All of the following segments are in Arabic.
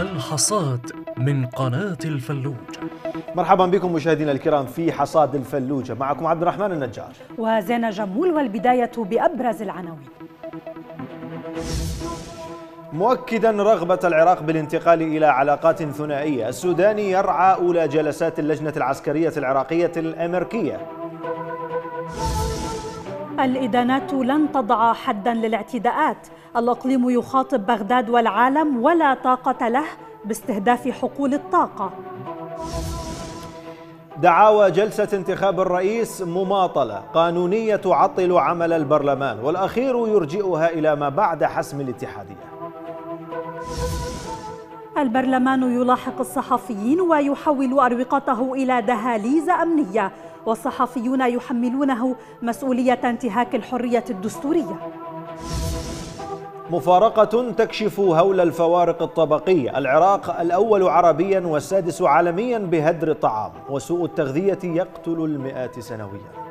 الحصاد من قناة الفلوج مرحبا بكم مشاهدينا الكرام في حصاد الفلوجة معكم عبد الرحمن النجار وزينة جمول والبداية بأبرز العناوين مؤكدا رغبة العراق بالانتقال إلى علاقات ثنائية السوداني يرعى أولى جلسات اللجنة العسكرية العراقية الأمريكية الإدانات لن تضع حدا للاعتداءات الأقليم يخاطب بغداد والعالم ولا طاقة له باستهداف حقول الطاقة دعاوى جلسة انتخاب الرئيس مماطلة قانونية تعطل عمل البرلمان والأخير يرجئها إلى ما بعد حسم الاتحادية البرلمان يلاحق الصحفيين ويحول أروقته إلى دهاليز أمنية والصحفيون يحملونه مسؤولية انتهاك الحرية الدستورية مفارقة تكشف هول الفوارق الطبقية العراق الأول عربيا والسادس عالميا بهدر الطعام وسوء التغذية يقتل المئات سنوياً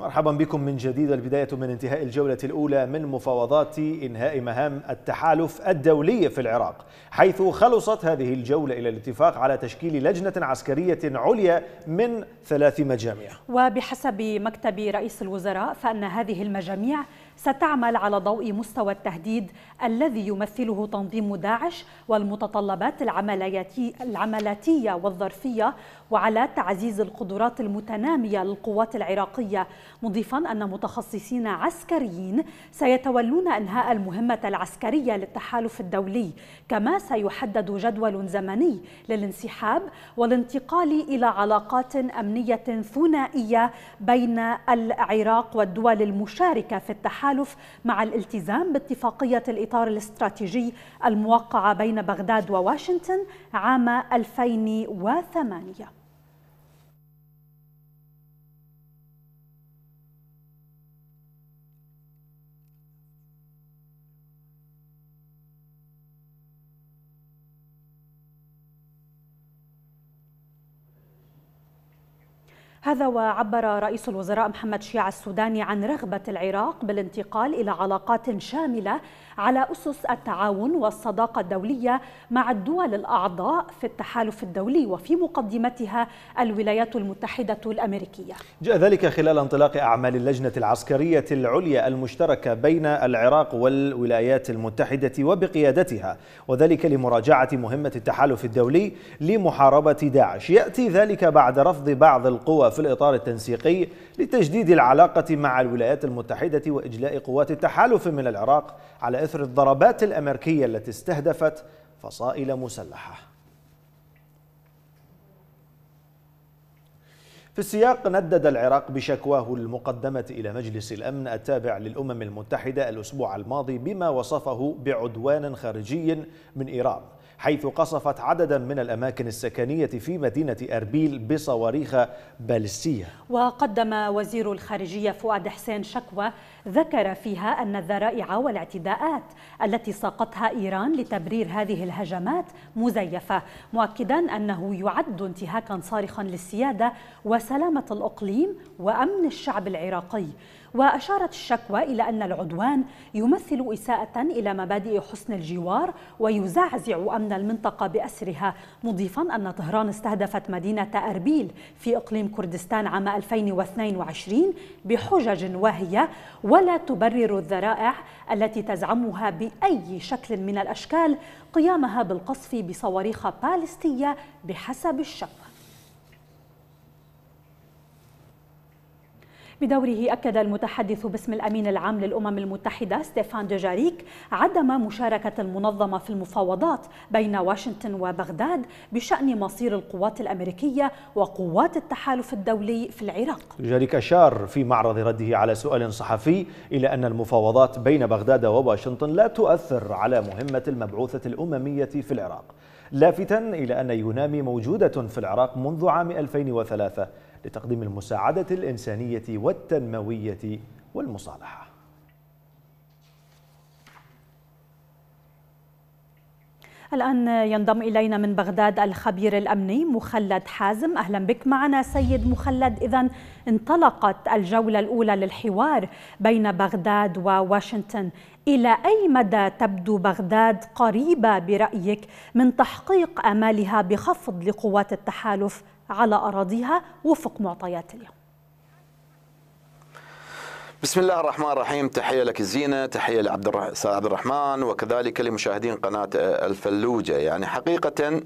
مرحبا بكم من جديد البداية من انتهاء الجولة الأولى من مفاوضات إنهاء مهام التحالف الدولي في العراق حيث خلصت هذه الجولة إلى الاتفاق على تشكيل لجنة عسكرية عليا من ثلاث مجاميع وبحسب مكتب رئيس الوزراء فإن هذه المجاميع ستعمل على ضوء مستوى التهديد الذي يمثله تنظيم داعش والمتطلبات العملاتية والظرفية وعلى تعزيز القدرات المتنامية للقوات العراقية مضيفا أن متخصصين عسكريين سيتولون إنهاء المهمة العسكرية للتحالف الدولي كما سيحدد جدول زمني للانسحاب والانتقال إلى علاقات أمنية ثنائية بين العراق والدول المشاركة في التحالف التحالف مع الالتزام باتفاقية الإطار الاستراتيجي الموقعة بين بغداد وواشنطن عام 2008 هذا وعبر رئيس الوزراء محمد شيع السوداني عن رغبة العراق بالانتقال إلى علاقات شاملة على أسس التعاون والصداقة الدولية مع الدول الأعضاء في التحالف الدولي وفي مقدمتها الولايات المتحدة الأمريكية جاء ذلك خلال انطلاق أعمال اللجنة العسكرية العليا المشتركة بين العراق والولايات المتحدة وبقيادتها وذلك لمراجعة مهمة التحالف الدولي لمحاربة داعش يأتي ذلك بعد رفض بعض القوى في الإطار التنسيقي لتجديد العلاقة مع الولايات المتحدة وإجلاء قوات التحالف من العراق على إثر الضربات الأمريكية التي استهدفت فصائل مسلحة في السياق ندد العراق بشكواه المقدمة إلى مجلس الأمن التابع للأمم المتحدة الأسبوع الماضي بما وصفه بعدوان خارجي من إيران حيث قصفت عددا من الأماكن السكنية في مدينة أربيل بصواريخ بالستية وقدم وزير الخارجية فؤاد حسين شكوى ذكر فيها أن الذرائع والاعتداءات التي ساقتها إيران لتبرير هذه الهجمات مزيفة مؤكدا أنه يعد انتهاكا صارخا للسيادة وسلامة الأقليم وأمن الشعب العراقي وأشارت الشكوى إلى أن العدوان يمثل إساءة إلى مبادئ حسن الجوار ويزعزع أمن المنطقة بأسرها مضيفا أن طهران استهدفت مدينة أربيل في إقليم كردستان عام 2022 بحجج واهية ولا تبرر الذرائع التي تزعمها بأي شكل من الأشكال قيامها بالقصف بصواريخ باليستية بحسب الشك بدوره أكد المتحدث باسم الأمين العام للأمم المتحدة ستيفان دوجاريك عدم مشاركة المنظمة في المفاوضات بين واشنطن وبغداد بشأن مصير القوات الأمريكية وقوات التحالف الدولي في العراق دوجاريك أشار في معرض رده على سؤال صحفي إلى أن المفاوضات بين بغداد وواشنطن لا تؤثر على مهمة المبعوثة الأممية في العراق لافتا إلى أن يونامي موجودة في العراق منذ عام 2003 لتقديم المساعدة الإنسانية والتنموية والمصالحة الآن ينضم إلينا من بغداد الخبير الأمني مخلد حازم أهلا بك معنا سيد مخلد إذا انطلقت الجولة الأولى للحوار بين بغداد وواشنطن إلى أي مدى تبدو بغداد قريبة برأيك من تحقيق آمالها بخفض لقوات التحالف على أراضيها وفق معطيات اليوم بسم الله الرحمن الرحيم تحية لك الزينة تحية لعبد عبد الرحمن وكذلك لمشاهدين قناة الفلوجة يعني حقيقة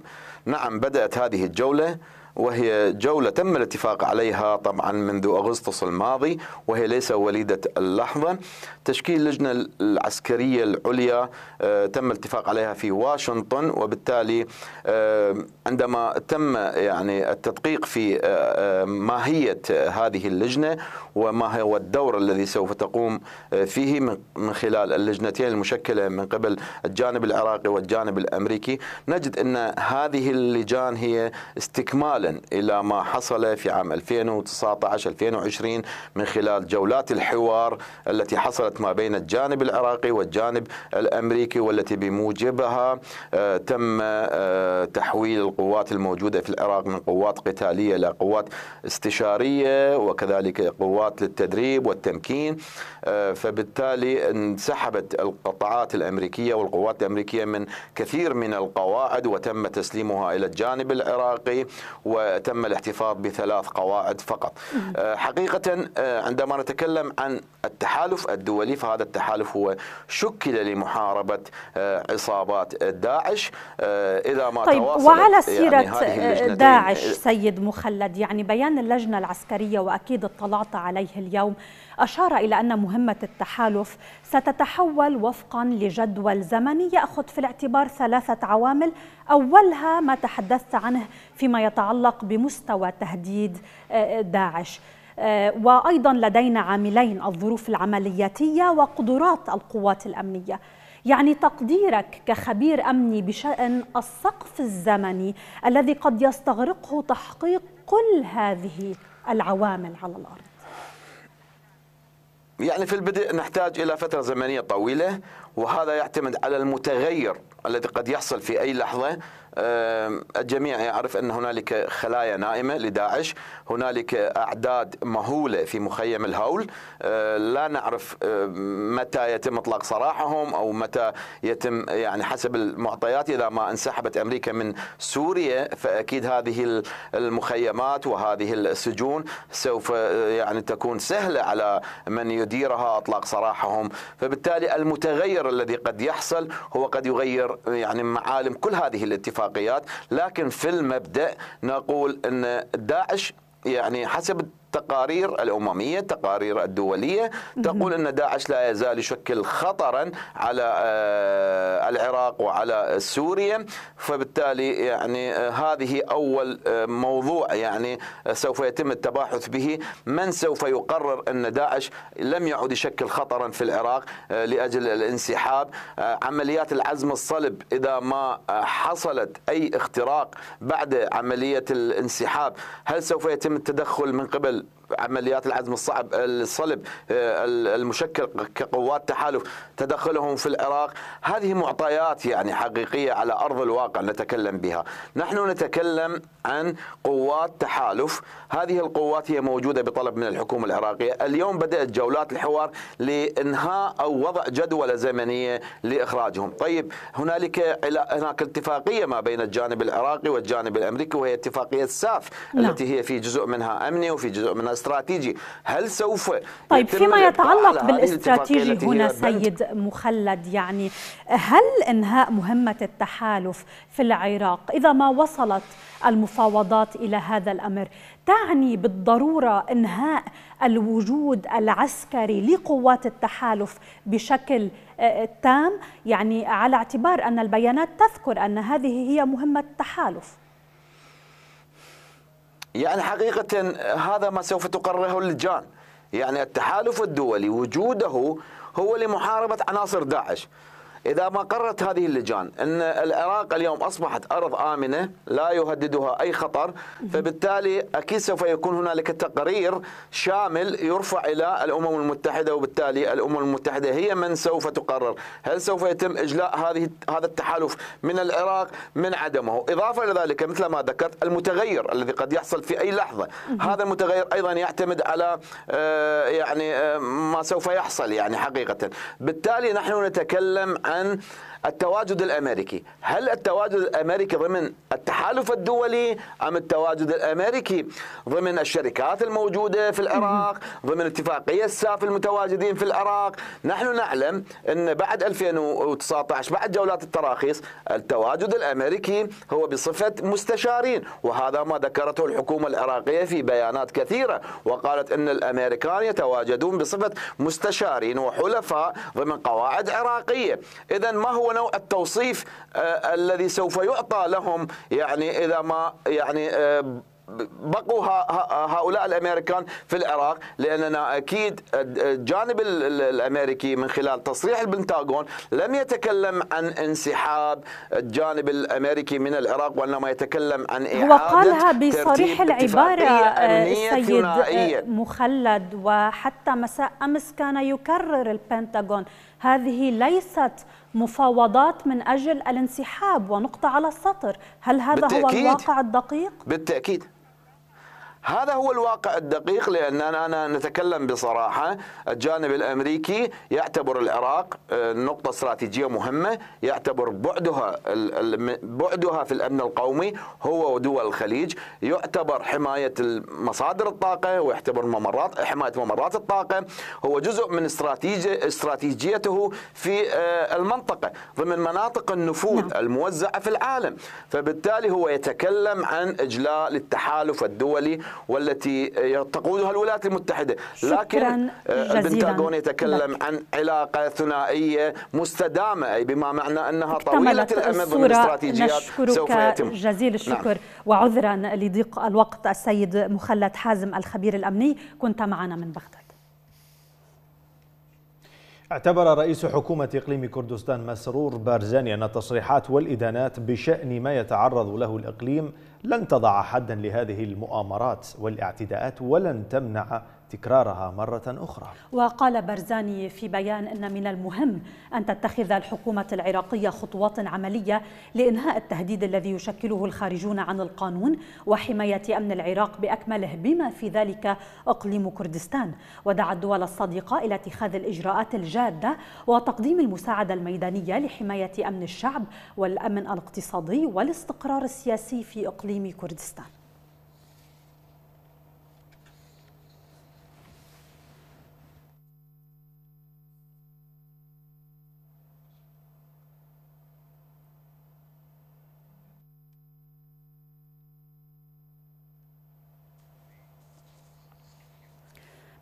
نعم بدأت هذه الجولة وهي جولة تم الاتفاق عليها طبعا منذ أغسطس الماضي وهي ليس وليدة اللحظة تشكيل اللجنة العسكرية العليا آه، تم الاتفاق عليها في واشنطن وبالتالي آه، عندما تم يعني التدقيق في آه، ماهية هذه اللجنة وما هو الدور الذي سوف تقوم فيه من خلال اللجنتين المشكلة من قبل الجانب العراقي والجانب الأمريكي نجد أن هذه اللجان هي استكمال فعلا إلى ما حصل في عام 2019-2020 من خلال جولات الحوار التي حصلت ما بين الجانب العراقي والجانب الأمريكي والتي بموجبها آه، تم آه، تحويل القوات الموجودة في العراق من قوات قتالية إلى قوات استشارية وكذلك قوات للتدريب والتمكين آه، فبالتالي انسحبت القطاعات الأمريكية والقوات الأمريكية من كثير من القواعد وتم تسليمها إلى الجانب العراقي و وتم الاحتفاظ بثلاث قواعد فقط آه، حقيقة آه، عندما نتكلم عن التحالف الدولي فهذا التحالف هو شكل لمحاربة آه، عصابات داعش إذا ما طيب وعلى يعني سيرة يعني داعش سيد مخلد يعني بيان اللجنة العسكرية وأكيد اطلعت عليه اليوم أشار إلى أن مهمة التحالف ستتحول وفقا لجدول زمني يأخذ في الاعتبار ثلاثة عوامل أولها ما تحدثت عنه فيما يتعلق بمستوى تهديد آه، داعش آه، وأيضا لدينا عاملين الظروف العملياتية وقدرات القوات الأمنية يعني تقديرك كخبير امني بشان السقف الزمني الذي قد يستغرقه تحقيق كل هذه العوامل على الارض يعني في البدء نحتاج إلى فترة زمنية طويلة وهذا يعتمد على المتغير الذي قد يحصل في أي لحظة الجميع يعرف أن هنالك خلايا نائمة لداعش هنالك أعداد مهولة في مخيم الهول آه، لا نعرف آه، متى يتم إطلاق سراحهم أو متى يتم يعني حسب المعطيات إذا ما انسحبت أمريكا من سوريا فأكيد هذه المخيمات وهذه السجون سوف آه، يعني تكون سهلة على من يديرها إطلاق سراحهم فبالتالي المتغير الذي قد يحصل هو قد يغير يعني معالم كل هذه الاتفاقات الاتفاقيات لكن في المبدأ نقول أن داعش يعني حسب التقارير الأممية التقارير الدولية تقول أن داعش لا يزال يشكل خطرا على آه، العراق وعلى سوريا فبالتالي يعني آه، هذه أول آه، موضوع يعني سوف يتم التباحث به من سوف يقرر أن داعش لم يعد يشكل خطرا في العراق لأجل الانسحاب عمليات العزم الصلب إذا ما حصلت أي اختراق بعد عملية الانسحاب هل سوف يتم التدخل من قبل it. عمليات العزم الصعب الصلب آه، المشكل كقوات تحالف تدخلهم في العراق هذه معطيات يعني حقيقية على أرض الواقع نتكلم بها نحن نتكلم عن قوات تحالف هذه القوات هي موجودة بطلب من الحكومة العراقية اليوم بدأت جولات الحوار لإنهاء أو وضع جدولة زمنية لإخراجهم طيب هنالك هناك اتفاقية ما بين الجانب العراقي والجانب الأمريكي وهي اتفاقية ساف لا. نعم. التي هي في جزء منها أمني وفي جزء منها استراتيجي هل سوف طيب فيما يتعلق بالاستراتيجي هنا سيد مخلد يعني هل انهاء مهمه التحالف في العراق اذا ما وصلت المفاوضات الى هذا الامر تعني بالضروره انهاء الوجود العسكري لقوات التحالف بشكل آه، تام يعني على اعتبار ان البيانات تذكر ان هذه هي مهمه التحالف يعني حقيقة هذا ما سوف تقرره اللجان يعني التحالف الدولي وجوده هو لمحاربة عناصر داعش إذا ما قررت هذه اللجان أن العراق اليوم أصبحت أرض آمنة لا يهددها أي خطر فبالتالي أكيد سوف يكون هنالك تقرير شامل يرفع إلى الأمم المتحدة وبالتالي الأمم المتحدة هي من سوف تقرر هل سوف يتم إجلاء هذه هذا التحالف من العراق من عدمه إضافة إلى ذلك مثل ما ذكرت المتغير الذي قد يحصل في أي لحظة هذا المتغير أيضا يعتمد على آه، يعني آه، ما سوف يحصل يعني حقيقة بالتالي نحن نتكلم عن And. التواجد الامريكي، هل التواجد الامريكي ضمن التحالف الدولي ام التواجد الامريكي ضمن الشركات الموجوده في العراق، ضمن اتفاقيه الساف المتواجدين في العراق، نحن نعلم ان بعد 2019 بعد جولات التراخيص التواجد الامريكي هو بصفه مستشارين وهذا ما ذكرته الحكومه العراقيه في بيانات كثيره وقالت ان الامريكان يتواجدون بصفه مستشارين وحلفاء ضمن قواعد عراقيه، اذا ما هو نوع التوصيف آه، الذي سوف يعطى لهم يعني اذا ما يعني آه، بقوا هؤلاء الامريكان في العراق لاننا اكيد الجانب آه، الامريكي من خلال تصريح البنتاغون لم يتكلم عن انسحاب الجانب الامريكي من العراق وانما يتكلم عن اعاده هو قالها بصريح العباره سيد مخلد وحتى مساء امس كان يكرر البنتاغون هذه ليست مفاوضات من أجل الانسحاب ونقطة على السطر هل هذا بالتأكيد. هو الواقع الدقيق؟ بالتأكيد هذا هو الواقع الدقيق لأننا أنا نتكلم بصراحة الجانب الأمريكي يعتبر العراق آه، نقطة استراتيجية مهمة يعتبر بعدها بعدها في الأمن القومي هو ودول الخليج يعتبر حماية مصادر الطاقة ويعتبر ممرات حماية ممرات الطاقة هو جزء من استراتيجي استراتيجيته في آه، المنطقة ضمن مناطق النفوذ نعم. الموزعة في العالم فبالتالي هو يتكلم عن إجلاء للتحالف الدولي والتي تقودها الولايات المتحدة لكن آه، البنتاغون يتكلم لك. عن علاقة ثنائية مستدامة أي بما معنى أنها طويلة الأمد ضمن استراتيجيات سوف يتم جزيل نعم. الشكر نعم. وعذرا لضيق الوقت السيد مخلد حازم الخبير الأمني كنت معنا من بغداد اعتبر رئيس حكومة إقليم كردستان مسرور بارزاني أن التصريحات والإدانات بشأن ما يتعرض له الإقليم لن تضع حدا لهذه المؤامرات والاعتداءات ولن تمنع تكرارها مرة أخرى وقال برزاني في بيان أن من المهم أن تتخذ الحكومة العراقية خطوات عملية لإنهاء التهديد الذي يشكله الخارجون عن القانون وحماية أمن العراق بأكمله بما في ذلك أقليم كردستان ودعا الدول الصديقة إلى اتخاذ الإجراءات الجادة وتقديم المساعدة الميدانية لحماية أمن الشعب والأمن الاقتصادي والاستقرار السياسي في إقليم كردستان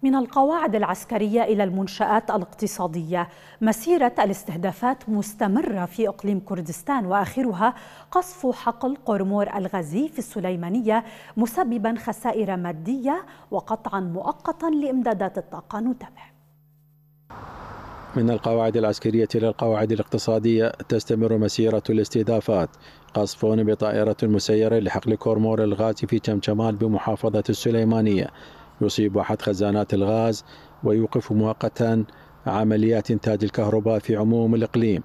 من القواعد العسكرية إلى المنشآت الاقتصادية مسيرة الاستهدافات مستمرة في إقليم كردستان وآخرها قصف حقل قرمور الغازي في السليمانية مسببا خسائر مادية وقطعا مؤقتا لإمدادات الطاقة نتابع من القواعد العسكرية إلى القواعد الاقتصادية تستمر مسيرة الاستهدافات قصف بطائرة مسيرة لحقل كورمور الغازي في تمتمال بمحافظة السليمانية يصيب أحد خزانات الغاز ويوقف مؤقتا عمليات إنتاج الكهرباء في عموم الإقليم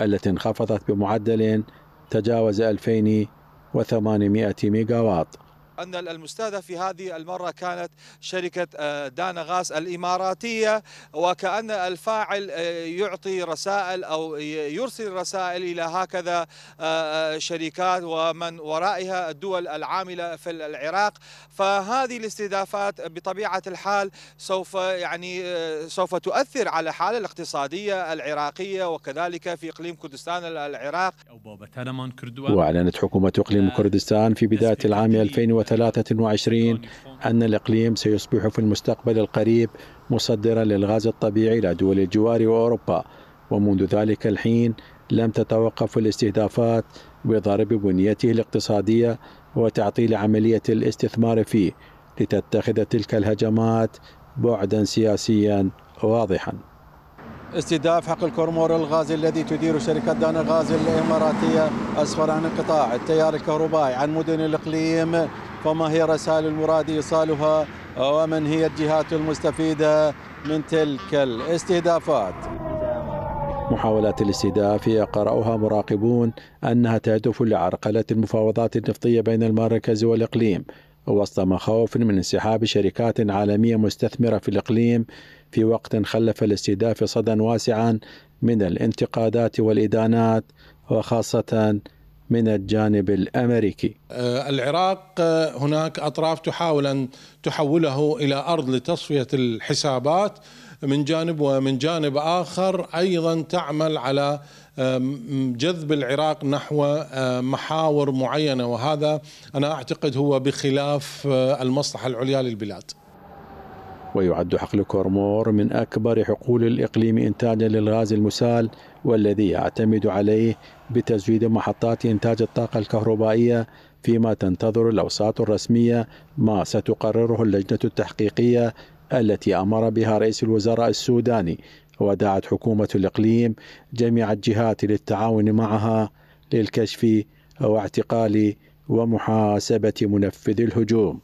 التي انخفضت بمعدل تجاوز 2800 ميجاوات أن المستهدف في هذه المرة كانت شركة آه، دانا غاز الإماراتية وكأن الفاعل آه، يعطي رسائل أو يرسل رسائل إلى هكذا آه، شركات ومن ورائها الدول العاملة في العراق فهذه الاستهدافات بطبيعة الحال سوف يعني سوف تؤثر على الحالة الاقتصادية العراقية وكذلك في إقليم كردستان العراق وأعلنت حكومة إقليم كردستان في بداية العام 2000 2023 أن الإقليم سيصبح في المستقبل القريب مصدرا للغاز الطبيعي إلى دول الجوار وأوروبا ومنذ ذلك الحين لم تتوقف الاستهدافات بضرب بنيته الاقتصادية وتعطيل عملية الاستثمار فيه لتتخذ تلك الهجمات بعدا سياسيا واضحا استهداف حق كورمور الغاز الذي تدير شركة دان غاز الإماراتية أسفر عن انقطاع التيار الكهربائي عن مدن الإقليم فما هي رسائل المراد إيصالها ومن هي الجهات المستفيدة من تلك الاستهدافات محاولات الاستهداف يقرأها مراقبون أنها تهدف لعرقلة المفاوضات النفطية بين المركز والإقليم وسط مخاوف من انسحاب شركات عالمية مستثمرة في الإقليم في وقت خلف الاستهداف صدى واسعا من الانتقادات والإدانات وخاصة من الجانب الامريكي. آه، العراق آه، هناك اطراف تحاول ان تحوله الى ارض لتصفيه الحسابات من جانب ومن جانب اخر ايضا تعمل على جذب العراق نحو آه، محاور معينه وهذا انا اعتقد هو بخلاف المصلحه العليا للبلاد. ويعد حقل كورمور من أكبر حقول الإقليم إنتاجا للغاز المسال والذي يعتمد عليه بتزويد محطات إنتاج الطاقة الكهربائية فيما تنتظر الأوساط الرسمية ما ستقرره اللجنة التحقيقية التي أمر بها رئيس الوزراء السوداني ودعت حكومة الإقليم جميع الجهات للتعاون معها للكشف واعتقال ومحاسبة منفذ الهجوم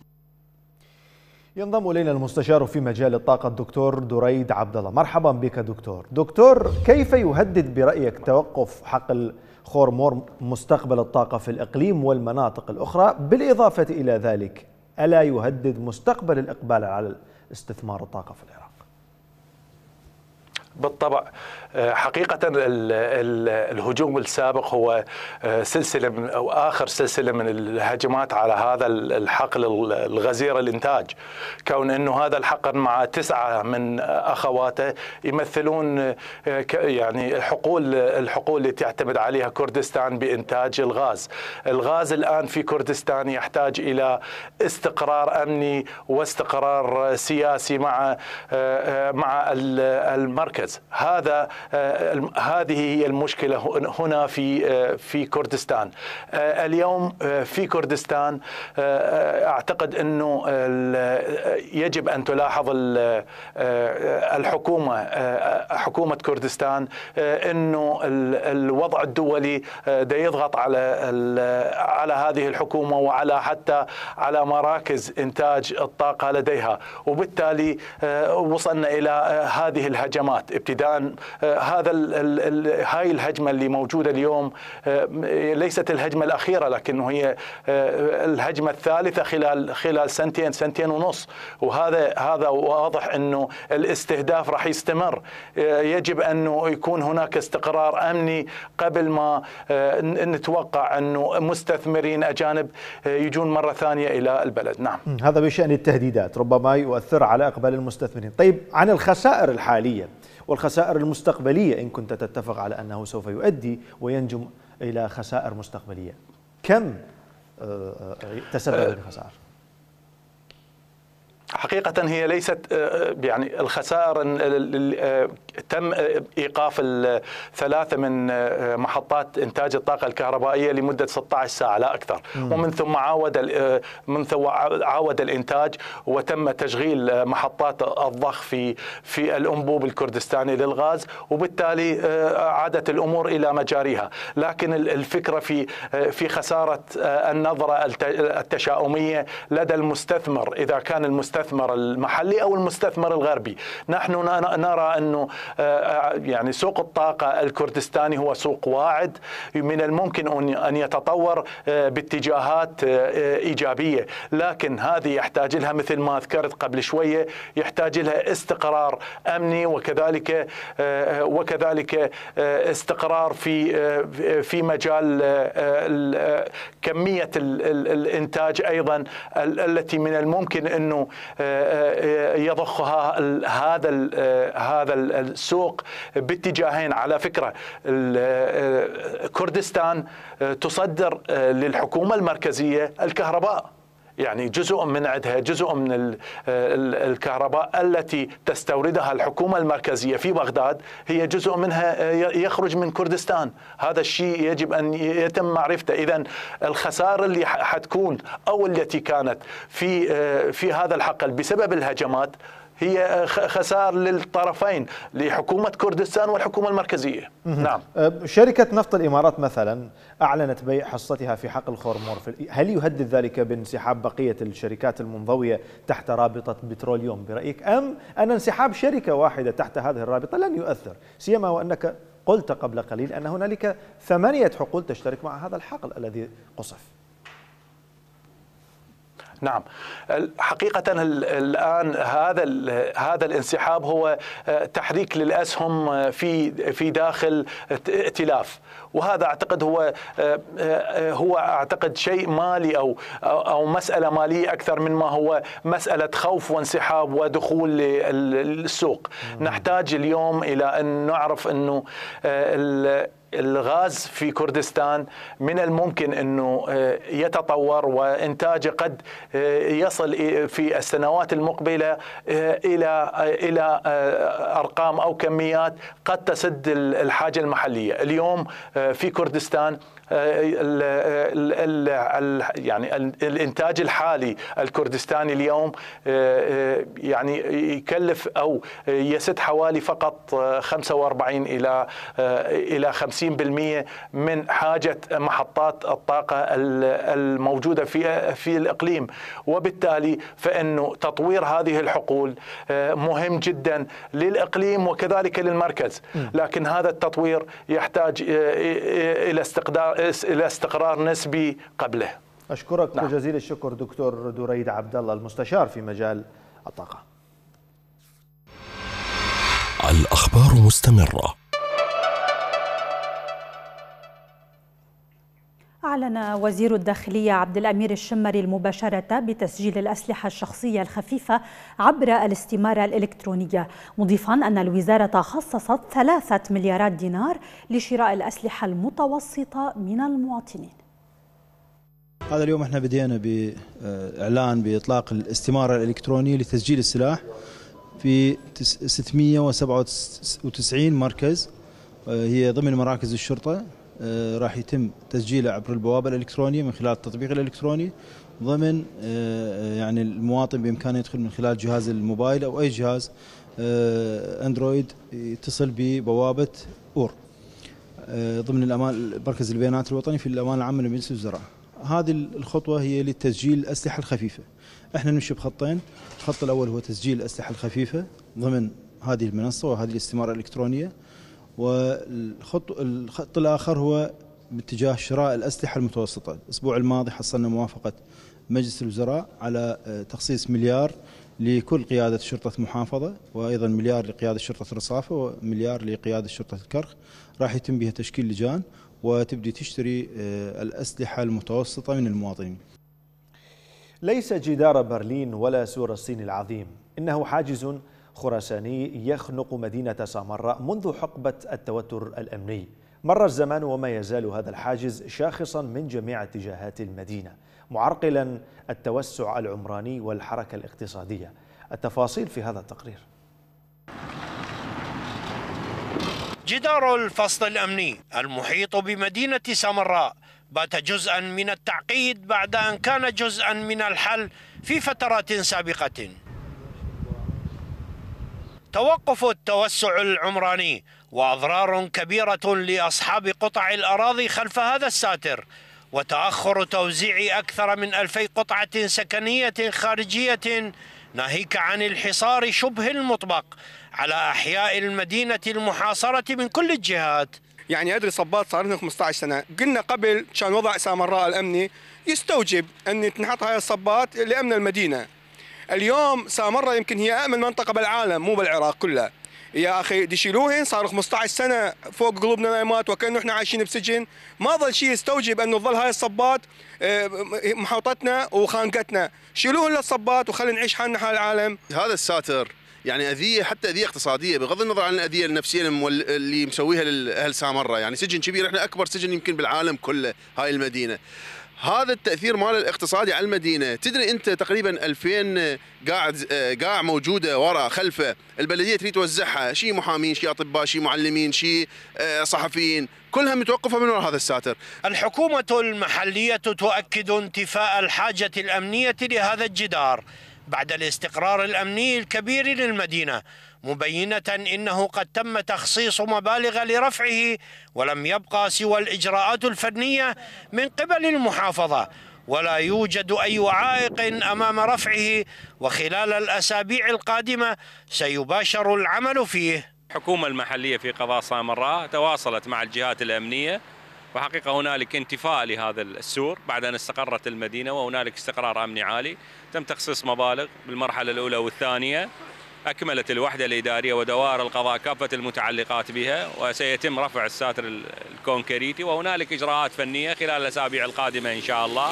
ينضم الينا المستشار في مجال الطاقه الدكتور دريد عبد الله مرحبا بك دكتور دكتور كيف يهدد برايك توقف حقل خورمور مستقبل الطاقه في الاقليم والمناطق الاخرى بالاضافه الى ذلك الا يهدد مستقبل الاقبال على استثمار الطاقه في العراق بالطبع حقيقة الهجوم السابق هو آه، سلسلة من أو آخر سلسلة من الهجمات على هذا الحقل الغزير الإنتاج كون أنه هذا الحقل مع تسعة من أخواته يمثلون آه، يعني حقول الحقول اللي تعتمد عليها كردستان بإنتاج الغاز الغاز الآن في كردستان يحتاج إلى استقرار أمني واستقرار سياسي مع آه، مع المركز هذا آه، هذه هي المشكله هنا في آه، في كردستان آه، اليوم في كردستان اعتقد انه يجب ان تلاحظ الحكومه حكومه كردستان انه الوضع الدولي ده يضغط على على هذه الحكومه وعلى حتى على مراكز انتاج الطاقه لديها وبالتالي وصلنا الى هذه الهجمات ابتداء هذا هاي الهجمه اللي موجوده اليوم آه، ليست الهجمه الاخيره لكنه هي آه، الهجمه الثالثه خلال خلال سنتين سنتين ونص وهذا هذا واضح انه الاستهداف راح يستمر آه، يجب انه يكون هناك استقرار امني قبل ما نتوقع انه مستثمرين اجانب يجون مره ثانيه الى البلد نعم هذا بشان التهديدات ربما يؤثر على اقبال المستثمرين طيب عن الخسائر الحاليه والخسائر المستقبلية إن كنت تتفق على أنه سوف يؤدي وينجم إلى خسائر مستقبلية كم آه، آه، آه، تسبب الخسائر حقيقة هي ليست آه، آه، يعني الخسائر آه، تم إيقاف الثلاثة من محطات إنتاج الطاقة الكهربائية لمدة 16 ساعة لا أكثر مم. ومن ثم عاود من ثم عاود الإنتاج وتم تشغيل محطات الضخ في في الأنبوب الكردستاني للغاز وبالتالي عادت الأمور إلى مجاريها لكن الفكرة في في خسارة النظرة التشاؤمية لدى المستثمر إذا كان المستثمر المستثمر المحلي او المستثمر الغربي، نحن نرى انه آه، آه، يعني سوق الطاقه الكردستاني هو سوق واعد من الممكن ان يتطور آه، باتجاهات ايجابيه، لكن هذه يحتاج لها مثل ما ذكرت قبل شويه يحتاج لها استقرار امني وكذلك وكذلك استقرار في في مجال كميه الانتاج ايضا التي من الممكن انه آه، آه، يضخها هذا آه، هذا السوق باتجاهين على فكره كردستان تصدر للحكومه المركزيه الكهرباء يعني جزء من عندها جزء من الكهرباء التي تستوردها الحكومة المركزية في بغداد هي جزء منها آه، يخرج من كردستان هذا الشيء يجب أن يتم معرفته إذا الخسارة اللي حتكون أو التي كانت في, آه، في هذا الحقل بسبب الهجمات هي خسار للطرفين لحكومة كردستان والحكومة المركزية نعم أه، شركة نفط الإمارات مثلا أعلنت بيع حصتها في حقل خورمور هل يهدد ذلك بانسحاب بقية الشركات المنضوية تحت رابطة بتروليوم برأيك أم أن انسحاب شركة واحدة تحت هذه الرابطة لن يؤثر سيما وأنك قلت قبل قليل أن هنالك ثمانية حقول تشترك مع هذا الحقل الذي قصف نعم حقيقة الآن هذا هذا الانسحاب هو آه، تحريك للأسهم آه، في في داخل ائتلاف وهذا اعتقد هو آه، هو اعتقد شيء مالي او او مساله ماليه اكثر من ما هو مساله خوف وانسحاب ودخول للسوق نحتاج اليوم الى ان نعرف انه الغاز في كردستان من الممكن انه آه، يتطور وانتاجه قد آه، يصل في السنوات المقبله آه، الى الى ارقام او كميات قد تسد الحاجه المحليه، اليوم في كردستان يعني الانتاج الحالي الكردستاني اليوم آه، آه، يعني يكلف او يسد حوالي فقط 45 آه، الى الى 50% من حاجه محطات الطاقه الموجوده في في الاقليم وبالتالي فانه تطوير هذه الحقول مهم جدا للاقليم وكذلك للمركز لكن هذا التطوير يحتاج الى استقدار الى استقرار نسبي قبله. اشكرك نعم. جزيل الشكر دكتور دريد عبد الله المستشار في مجال الطاقه. الاخبار مستمره. أعلن وزير الداخلية عبد الأمير الشمري المباشرة بتسجيل الأسلحة الشخصية الخفيفة عبر الاستمارة الإلكترونية مضيفا أن الوزارة خصصت ثلاثة مليارات دينار لشراء الأسلحة المتوسطة من المواطنين هذا اليوم احنا بدينا بإعلان بإطلاق الاستمارة الإلكترونية لتسجيل السلاح في 697 مركز آه، هي ضمن مراكز الشرطة آه، راح يتم تسجيله عبر البوابه الالكترونيه من خلال التطبيق الالكتروني ضمن آه، يعني المواطن بامكانه يدخل من خلال جهاز الموبايل او اي جهاز آه، اندرويد يتصل ببوابه اور ضمن الامان مركز البيانات الوطني في الامان العام لمجلس الوزراء. هذه الخطوه هي لتسجيل الاسلحه الخفيفه. احنا نمشي بخطين، الخط الاول هو تسجيل الاسلحه الخفيفه ضمن هذه المنصه وهذه الاستماره الالكترونيه. والخط الآخر هو باتجاه شراء الأسلحة المتوسطة الأسبوع الماضي حصلنا موافقة مجلس الوزراء على آه، تخصيص مليار لكل قيادة شرطة محافظة وأيضا مليار لقيادة شرطة رصافة ومليار لقيادة شرطة الكرخ راح يتم بها تشكيل لجان وتبدي تشتري آه، الأسلحة المتوسطة من المواطنين ليس جدار برلين ولا سور الصين العظيم إنه حاجز خراساني يخنق مدينة سامراء منذ حقبة التوتر الأمني مر الزمان وما يزال هذا الحاجز شاخصا من جميع اتجاهات المدينة معرقلا التوسع العمراني والحركة الاقتصادية التفاصيل في هذا التقرير جدار الفصل الأمني المحيط بمدينة سامراء بات جزءا من التعقيد بعد أن كان جزءا من الحل في فترات سابقة توقف التوسع العمراني واضرار كبيره لاصحاب قطع الاراضي خلف هذا الساتر وتاخر توزيع اكثر من الفي قطعه سكنيه خارجيه ناهيك عن الحصار شبه المطبق على احياء المدينه المحاصره من كل الجهات يعني ادري صبات صار لنا 15 سنه قلنا قبل كان وضع سامراء الامني يستوجب ان تنحط هاي الصبات لامن المدينه اليوم سامره يمكن هي امن منطقه بالعالم مو بالعراق كلها يا اخي دشيلوهن صار 15 سنه فوق قلوبنا نايمات وكانه احنا عايشين بسجن ما ظل شيء يستوجب انه تظل هاي الصبات آه، محوطتنا وخانقتنا شيلوهن للصبات وخلينا نعيش حالنا حال العالم هذا الساتر يعني اذيه حتى اذيه اقتصاديه بغض النظر عن الاذيه النفسيه اللي مسويها لاهل سامره يعني سجن كبير احنا اكبر سجن يمكن بالعالم كله هاي المدينه هذا التاثير مال الاقتصادي على المدينه تدري انت تقريبا 2000 قاعد قاع موجوده ورا خلفه البلديه تريد توزعها شي محامين شي اطباء شي معلمين شي آه، صحفيين كلها متوقفه من وراء هذا الساتر الحكومه المحليه تؤكد انتفاء الحاجه الامنيه لهذا الجدار بعد الاستقرار الامني الكبير للمدينه مبينه انه قد تم تخصيص مبالغ لرفعه ولم يبقى سوى الاجراءات الفنيه من قبل المحافظه ولا يوجد اي عائق امام رفعه وخلال الاسابيع القادمه سيباشر العمل فيه. الحكومه المحليه في قضاء سامراء تواصلت مع الجهات الامنيه وحقيقه هنالك انتفاء لهذا السور بعد ان استقرت المدينه وهنالك استقرار امني عالي، تم تخصيص مبالغ بالمرحله الاولى والثانيه أكملت الوحدة الإدارية ودوائر القضاء كافة المتعلقات بها وسيتم رفع الساتر الكونكريتي وهنالك إجراءات فنية خلال الأسابيع القادمة إن شاء الله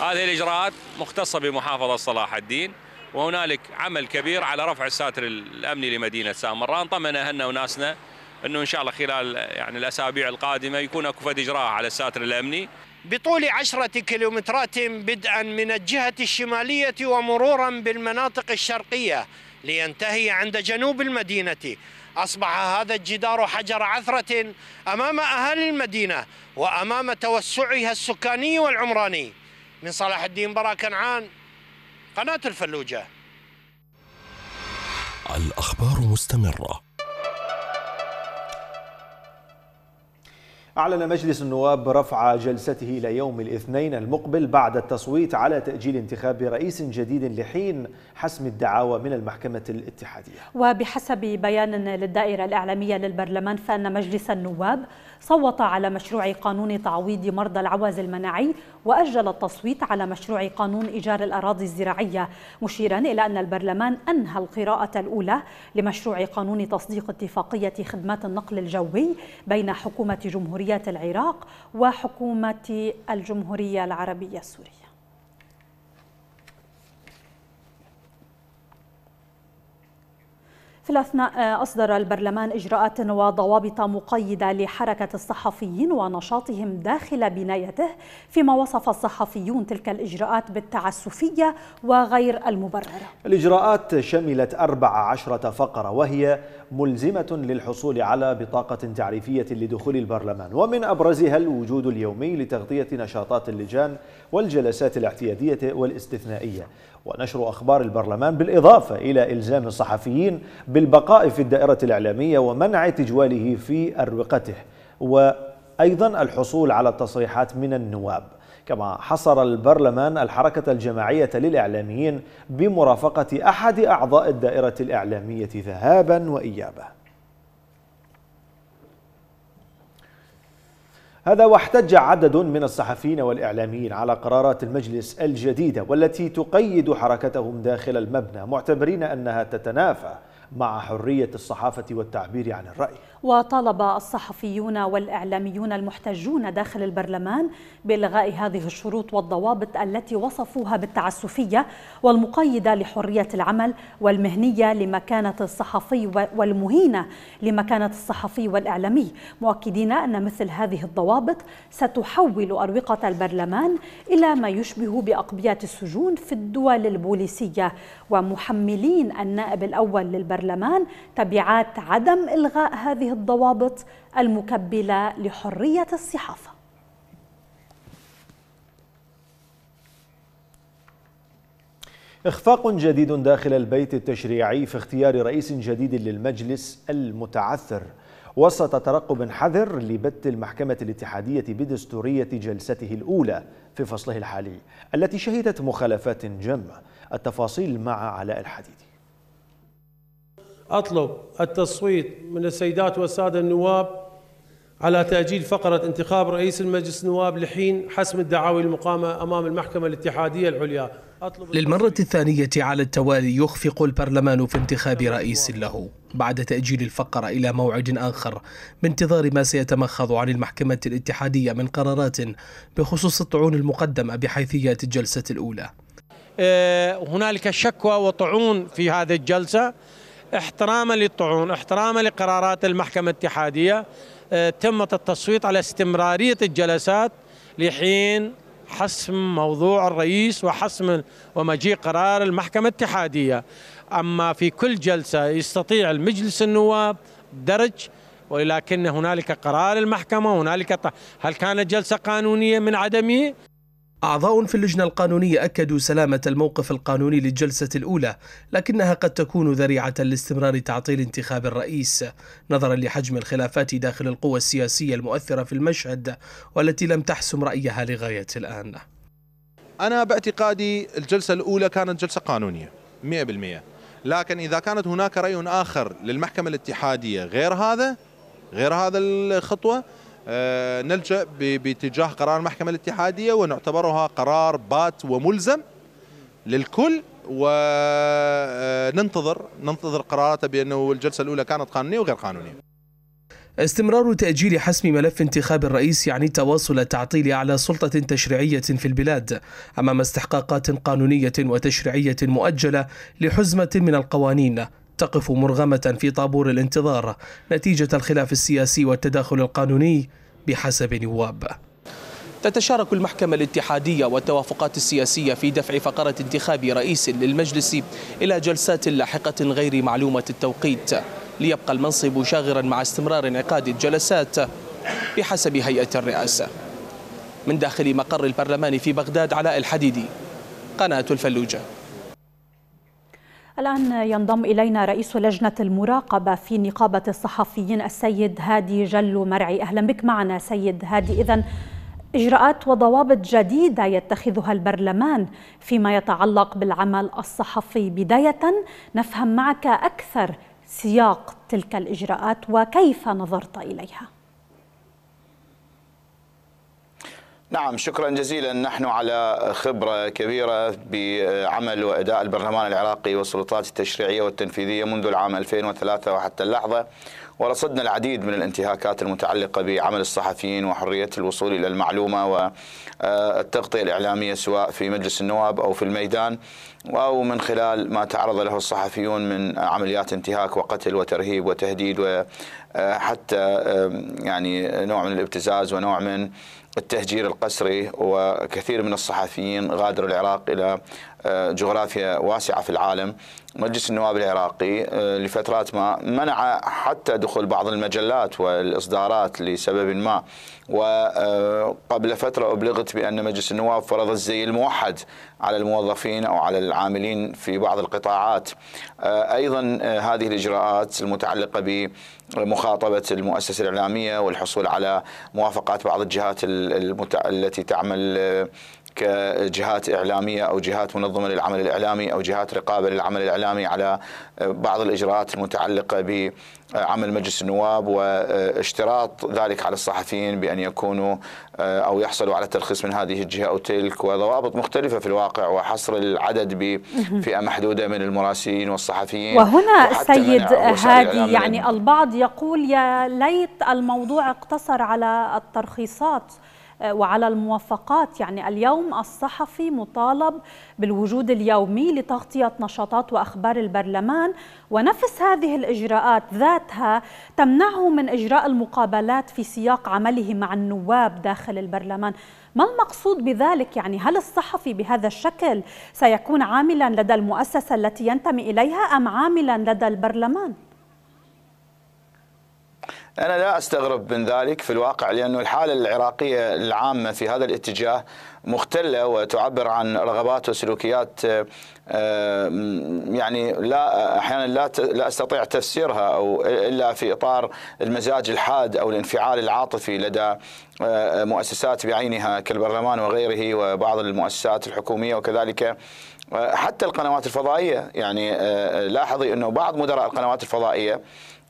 هذه الإجراءات مختصة بمحافظة صلاح الدين وهنالك عمل كبير على رفع الساتر الأمني لمدينة سامراء طمن أهلنا وناسنا أنه إن شاء الله خلال يعني الأسابيع القادمة يكون أكو فد إجراء على الساتر الأمني بطول عشرة كيلومترات بدءا من الجهة الشمالية ومرورا بالمناطق الشرقية لينتهي عند جنوب المدينة أصبح هذا الجدار حجر عثرة أمام أهالي المدينة وأمام توسعها السكاني والعمراني من صلاح الدين برا كنعان قناة الفلوجة الأخبار مستمرة أعلن مجلس النواب رفع جلسته إلى يوم الاثنين المقبل بعد التصويت على تأجيل انتخاب رئيس جديد لحين حسم الدعاوى من المحكمة الاتحادية وبحسب بيان للدائرة الإعلامية للبرلمان فإن مجلس النواب صوت على مشروع قانون تعويض مرضى العوز المناعي وأجل التصويت على مشروع قانون إيجار الأراضي الزراعية مشيرا إلى أن البرلمان أنهى القراءة الأولى لمشروع قانون تصديق اتفاقية خدمات النقل الجوي بين حكومة جمهورية العراق وحكومة الجمهورية العربية السورية في الأثناء آه، أصدر البرلمان إجراءات وضوابط مقيدة لحركة الصحفيين ونشاطهم داخل بنايته فيما وصف الصحفيون تلك الإجراءات بالتعسفية وغير المبررة الإجراءات شملت 14 فقرة وهي ملزمة للحصول على بطاقة تعريفية لدخول البرلمان ومن أبرزها الوجود اليومي لتغطية نشاطات اللجان والجلسات الاعتيادية والاستثنائية ونشر أخبار البرلمان بالإضافة إلى إلزام الصحفيين بالبقاء في الدائرة الإعلامية ومنع تجواله في أروقته وأيضا الحصول على التصريحات من النواب كما حصر البرلمان الحركة الجماعية للإعلاميين بمرافقة أحد أعضاء الدائرة الإعلامية ذهابا وإيابا هذا واحتج عدد من الصحفيين والإعلاميين على قرارات المجلس الجديدة والتي تقيد حركتهم داخل المبنى معتبرين أنها تتنافى مع حرية الصحافة والتعبير عن الرأي وطالب الصحفيون والإعلاميون المحتجون داخل البرلمان بإلغاء هذه الشروط والضوابط التي وصفوها بالتعسفية والمقيدة لحرية العمل والمهنية لمكانة الصحفي والمهينة لمكانة الصحفي والإعلامي مؤكدين أن مثل هذه الضوابط ستحول أروقة البرلمان إلى ما يشبه بأقبيات السجون في الدول البوليسية ومحملين النائب الأول للبرلمان تبعات عدم إلغاء هذه الضوابط المكبله لحريه الصحافه إخفاق جديد داخل البيت التشريعي في اختيار رئيس جديد للمجلس المتعثر وسط ترقب حذر لبت المحكمة الاتحادية بدستورية جلسته الأولى في فصله الحالي التي شهدت مخالفات جمة التفاصيل مع علاء الحديدي أطلب التصويت من السيدات والسادة النواب على تأجيل فقرة انتخاب رئيس المجلس النواب لحين حسم الدعاوي المقامة أمام المحكمة الاتحادية العليا أطلب للمرة الثانية على التوالي يخفق البرلمان في انتخاب رئيس له بعد تأجيل الفقرة إلى موعد آخر بانتظار ما سيتمخض عن المحكمة الاتحادية من قرارات بخصوص الطعون المقدمة بحيثيات الجلسة الأولى إيه، هنالك شكوى وطعون في هذه الجلسة احتراما للطعون احتراما لقرارات المحكمة الاتحادية آه، تمت التصويت على استمرارية الجلسات لحين حسم موضوع الرئيس وحسم ومجيء قرار المحكمة الاتحادية أما في كل جلسة يستطيع المجلس النواب درج ولكن هنالك قرار المحكمة هنالك هل كانت جلسة قانونية من عدمه أعضاء في اللجنة القانونية أكدوا سلامة الموقف القانوني للجلسة الأولى لكنها قد تكون ذريعة لاستمرار تعطيل انتخاب الرئيس نظرا لحجم الخلافات داخل القوى السياسية المؤثرة في المشهد والتي لم تحسم رأيها لغاية الآن أنا باعتقادي الجلسة الأولى كانت جلسة قانونية 100% لكن إذا كانت هناك رأي آخر للمحكمة الاتحادية غير هذا غير هذا الخطوة آه، نلجأ باتجاه قرار المحكمة الاتحادية ونعتبرها قرار بات وملزم للكل وننتظر آه، ننتظر قراراته بأنه الجلسة الأولى كانت قانونية وغير قانونية استمرار تأجيل حسم ملف انتخاب الرئيس يعني تواصل تعطيل أعلى سلطة تشريعية في البلاد أمام استحقاقات قانونية وتشريعية مؤجلة لحزمة من القوانين تقف مرغمة في طابور الانتظار نتيجة الخلاف السياسي والتداخل القانوني بحسب نواب تتشارك المحكمة الاتحادية والتوافقات السياسية في دفع فقرة انتخاب رئيس للمجلس إلى جلسات لاحقة غير معلومة التوقيت ليبقى المنصب شاغرا مع استمرار انعقاد الجلسات بحسب هيئة الرئاسة من داخل مقر البرلمان في بغداد علاء الحديدي قناة الفلوجة الآن ينضم إلينا رئيس لجنة المراقبة في نقابة الصحفيين السيد هادي جلو مرعي أهلا بك معنا سيد هادي إذا إجراءات وضوابط جديدة يتخذها البرلمان فيما يتعلق بالعمل الصحفي بداية نفهم معك أكثر سياق تلك الإجراءات وكيف نظرت إليها نعم شكرا جزيلا نحن على خبرة كبيرة بعمل وأداء البرلمان العراقي والسلطات التشريعية والتنفيذية منذ العام 2003 وحتى اللحظة ورصدنا العديد من الانتهاكات المتعلقة بعمل الصحفيين وحرية الوصول إلى المعلومة والتغطية الإعلامية سواء في مجلس النواب أو في الميدان أو من خلال ما تعرض له الصحفيون من عمليات انتهاك وقتل وترهيب وتهديد وحتى يعني نوع من الابتزاز ونوع من التهجير القسري وكثير من الصحفيين غادروا العراق إلى آه، جغرافيا واسعة في العالم مجلس النواب العراقي آه، لفترات ما منع حتى دخول بعض المجلات والإصدارات لسبب ما وقبل آه، فترة أبلغت بأن مجلس النواب فرض الزي الموحد على الموظفين أو على العاملين في بعض القطاعات أيضا هذه الإجراءات المتعلقة بمخاطبة المؤسسة الإعلامية والحصول على موافقات بعض الجهات التي تعمل كجهات إعلامية أو جهات منظمة للعمل الإعلامي أو جهات رقابة للعمل الإعلامي على بعض الإجراءات المتعلقة بعمل مجلس النواب واشتراط ذلك على الصحفيين بأن يكونوا آه، أو يحصلوا على ترخيص من هذه الجهة أو تلك وضوابط مختلفة في الواقع وحصر العدد بفئة محدودة من المراسلين والصحفيين وهنا سيد هادي يعني البعض يقول يا ليت الموضوع اقتصر على الترخيصات وعلى الموافقات يعني اليوم الصحفي مطالب بالوجود اليومي لتغطية نشاطات وأخبار البرلمان ونفس هذه الإجراءات ذاتها تمنعه من إجراء المقابلات في سياق عمله مع النواب داخل البرلمان ما المقصود بذلك يعني هل الصحفي بهذا الشكل سيكون عاملا لدى المؤسسة التي ينتمي إليها أم عاملا لدى البرلمان؟ أنا لا أستغرب من ذلك في الواقع لأن الحالة العراقية العامة في هذا الاتجاه مختلة وتعبر عن رغبات وسلوكيات آه، يعني لا أحيانا لا لا أستطيع تفسيرها أو إلا في إطار المزاج الحاد أو الانفعال العاطفي لدى آه، مؤسسات بعينها كالبرلمان وغيره وبعض المؤسسات الحكومية وكذلك آه، حتى القنوات الفضائية يعني لاحظي أنه بعض مدراء القنوات الفضائية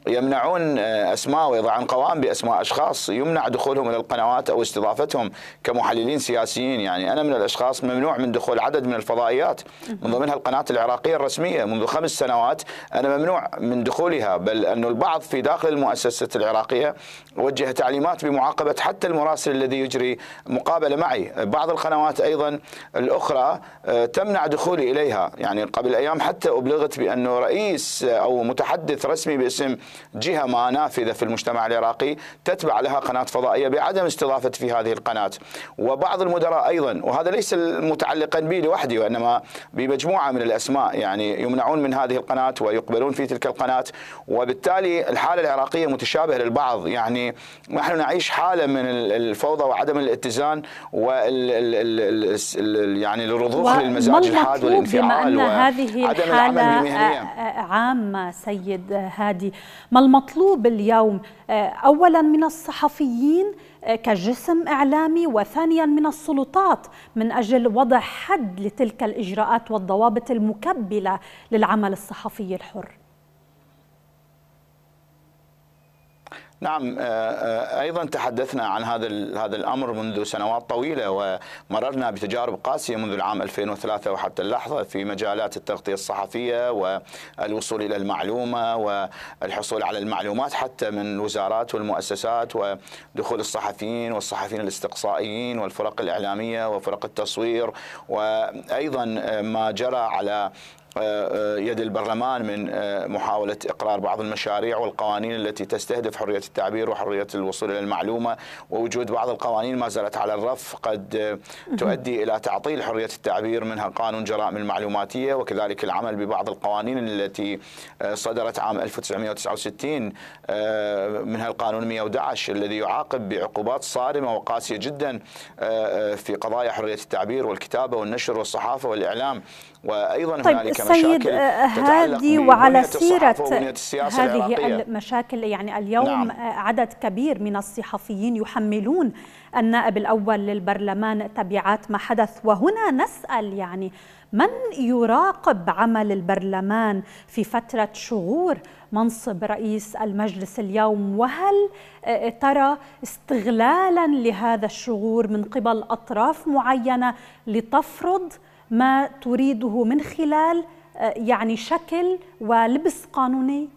يمنعون آه، اسماء ويضعون قوائم باسماء اشخاص يمنع دخولهم الى القنوات او استضافتهم كمحللين سياسيين يعني انا من الاشخاص ممنوع من دخول عدد من الفضائيات من ضمنها القناه العراقيه الرسميه منذ خمس سنوات انا ممنوع من دخولها بل انه البعض في داخل المؤسسه العراقيه وجه تعليمات بمعاقبه حتى المراسل الذي يجري مقابله معي بعض القنوات ايضا الاخرى آه، تمنع دخولي اليها يعني قبل ايام حتى ابلغت بانه رئيس او متحدث رسمي باسم جهة ما نافذة في المجتمع العراقي تتبع لها قناة فضائية بعدم استضافة في هذه القناة وبعض المدراء أيضا وهذا ليس متعلقا بي لوحدي وإنما بمجموعة من الأسماء يعني يمنعون من هذه القناة ويقبلون في تلك القناة وبالتالي الحالة العراقية متشابهة للبعض يعني نحن نعيش حالة من الفوضى وعدم الاتزان وال يعني الرضوخ للمزاج الحاد والانفعال بما أن هذه الحالة عامة سيد هادي ما المطلوب اليوم آه، اولا من الصحفيين آه، كجسم اعلامي وثانيا من السلطات من اجل وضع حد لتلك الاجراءات والضوابط المكبله للعمل الصحفي الحر نعم آه، آه، ايضا تحدثنا عن هذا هذا الامر منذ سنوات طويله ومررنا بتجارب قاسيه منذ العام 2003 وحتى اللحظه في مجالات التغطيه الصحفيه والوصول الى المعلومه والحصول على المعلومات حتى من الوزارات والمؤسسات ودخول الصحفيين والصحفيين الاستقصائيين والفرق الاعلاميه وفرق التصوير وايضا آه، ما جرى على آه، آه، يد البرلمان من آه، محاولة إقرار بعض المشاريع والقوانين التي تستهدف حرية التعبير وحرية الوصول إلى المعلومة ووجود بعض القوانين ما زالت على الرف قد تؤدي إلى تعطيل حرية التعبير منها قانون جرائم المعلوماتية وكذلك العمل ببعض القوانين التي صدرت عام 1969 منها القانون 111 الذي يعاقب بعقوبات صارمة وقاسية جدا في قضايا حرية التعبير والكتابة والنشر والصحافة والإعلام وايضا طيب هنالك السيد هادي آه، وعلى سيره هذه المشاكل يعني اليوم نعم. آه، عدد كبير من الصحفيين يحملون النائب الاول للبرلمان تبعات ما حدث وهنا نسال يعني من يراقب عمل البرلمان في فتره شغور منصب رئيس المجلس اليوم وهل آه، ترى استغلالا لهذا الشغور من قبل اطراف معينه لتفرض ما تريده من خلال آه، يعني شكل ولبس قانوني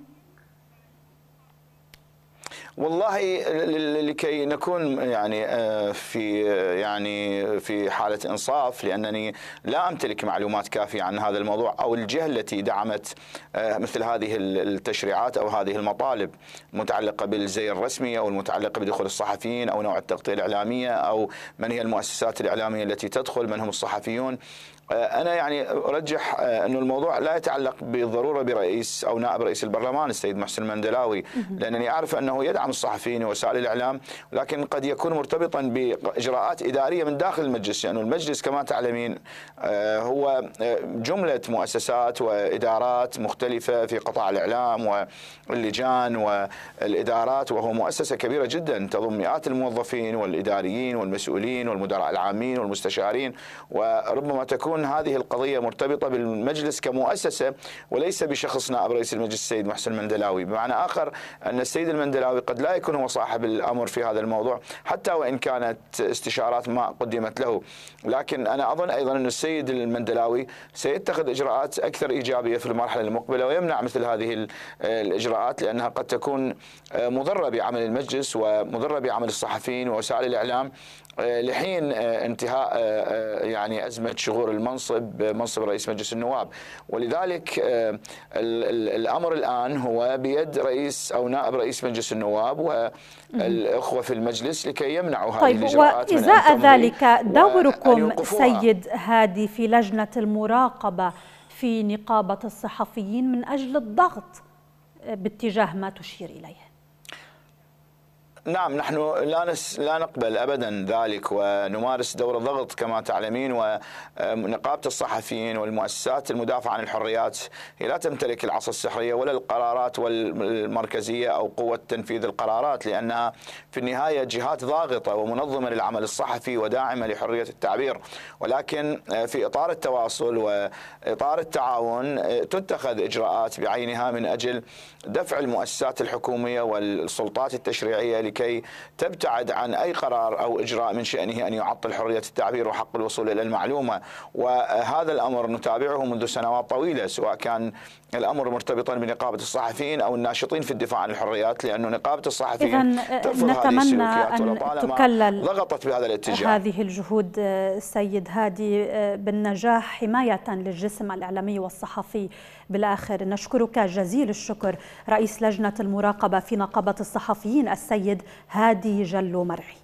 والله لكي نكون يعني آه، في آه، يعني في حاله انصاف لانني لا امتلك معلومات كافيه عن هذا الموضوع او الجهه التي دعمت مثل هذه التشريعات او هذه المطالب المتعلقه بالزي الرسمي او المتعلقه بدخول الصحفيين او نوع التغطيه الاعلاميه او من هي المؤسسات الاعلاميه التي تدخل من هم الصحفيون آه، انا يعني ارجح آه، انه الموضوع لا يتعلق بالضروره برئيس او نائب رئيس البرلمان السيد محسن المندلاوي لانني اعرف انه يدعم الصحفيين ووسائل الاعلام لكن قد يكون مرتبطا باجراءات اداريه من داخل المجلس لانه يعني المجلس كما تعلمين آه، هو جمله مؤسسات وادارات مختلفه في قطاع الاعلام واللجان والادارات وهو مؤسسه كبيره جدا تضم مئات الموظفين والاداريين والمسؤولين والمدراء العامين والمستشارين وربما تكون تكون هذه القضية مرتبطة بالمجلس كمؤسسة وليس بشخص نائب رئيس المجلس السيد محسن المندلاوي بمعنى آخر أن السيد المندلاوي قد لا يكون هو صاحب الأمر في هذا الموضوع حتى وإن كانت استشارات ما قدمت له لكن أنا أظن أيضا أن السيد المندلاوي سيتخذ إجراءات أكثر إيجابية في المرحلة المقبلة ويمنع مثل هذه الإجراءات لأنها قد تكون آه، مضرة بعمل المجلس ومضرة بعمل الصحفيين ووسائل الإعلام آه، لحين آه، انتهاء يعني أزمة شغور الماء منصب منصب رئيس مجلس النواب ولذلك آه، الامر الان هو بيد رئيس او نائب رئيس مجلس النواب والاخوه في المجلس لكي يمنعوا هذه طيب الاجراءات وازاء ذلك دوركم سيد هادي في لجنه المراقبه في نقابه الصحفيين من اجل الضغط باتجاه ما تشير اليه نعم نحن لا نس لا نقبل ابدا ذلك ونمارس دور الضغط كما تعلمين ونقابه الصحفيين والمؤسسات المدافعه عن الحريات هي لا تمتلك العصا السحريه ولا القرارات والمركزيه او قوه تنفيذ القرارات لانها في النهايه جهات ضاغطه ومنظمه للعمل الصحفي وداعمه لحريه التعبير ولكن في اطار التواصل واطار التعاون تتخذ اجراءات بعينها من اجل دفع المؤسسات الحكوميه والسلطات التشريعيه لكي تبتعد عن أي قرار أو إجراء من شأنه أن يعطل حرية التعبير وحق الوصول إلى المعلومة وهذا الأمر نتابعه منذ سنوات طويلة سواء كان الامر مرتبطا بنقابه الصحفيين او الناشطين في الدفاع عن الحريات لانه نقابه الصحفيين آه، ترفض هذه ان تكلل ضغطت بهذا الاتجاه هذه الجهود آه، السيد هادي آه، بالنجاح حمايه للجسم الاعلامي والصحفي بالاخر نشكرك جزيل الشكر رئيس لجنه المراقبه في نقابه الصحفيين السيد هادي جلو مرعي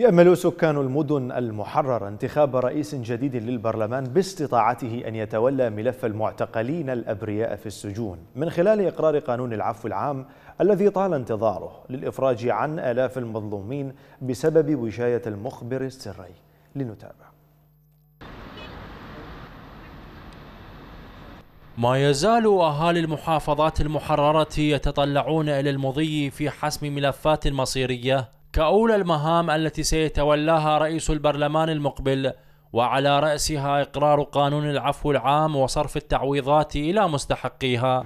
يأمل سكان المدن المحررة انتخاب رئيس جديد للبرلمان باستطاعته أن يتولى ملف المعتقلين الأبرياء في السجون من خلال إقرار قانون العفو العام الذي طال انتظاره للإفراج عن آلاف المظلومين بسبب وشاية المخبر السري لنتابع ما يزال أهالي المحافظات المحررة يتطلعون إلى المضي في حسم ملفات مصيرية كأولى المهام التي سيتولاها رئيس البرلمان المقبل وعلى رأسها إقرار قانون العفو العام وصرف التعويضات إلى مستحقيها